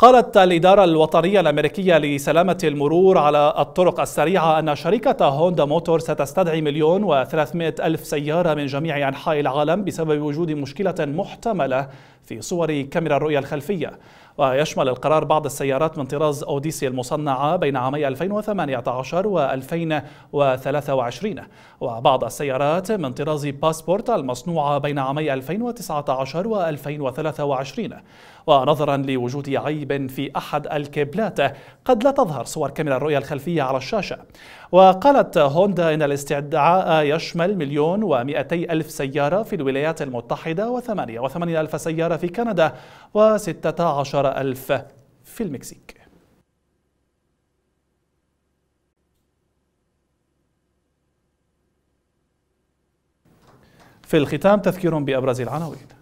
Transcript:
قالت الإدارة الوطنية الأمريكية لسلامة المرور على الطرق السريعة أن شركة هوندا موتور ستستدعي مليون وثلاثمائة ألف سيارة من جميع أنحاء العالم بسبب وجود مشكلة محتملة في صور كاميرا الرؤية الخلفية ويشمل القرار بعض السيارات من طراز أوديسي المصنعة بين عامي 2018 و 2023 وبعض السيارات من طراز باسبورت المصنوعة بين عامي 2019 و 2023 ونظرا لوجود عيب في أحد الكيبلات قد لا تظهر صور كاميرا الرؤية الخلفية على الشاشة وقالت هوندا إن الاستدعاء يشمل مليون ومئتي ألف سيارة في الولايات المتحدة وثمانية وثمانية ألف سيارة في كندا وستة عشر ألف في المكسيك في الختام تذكير بأبرز العناوين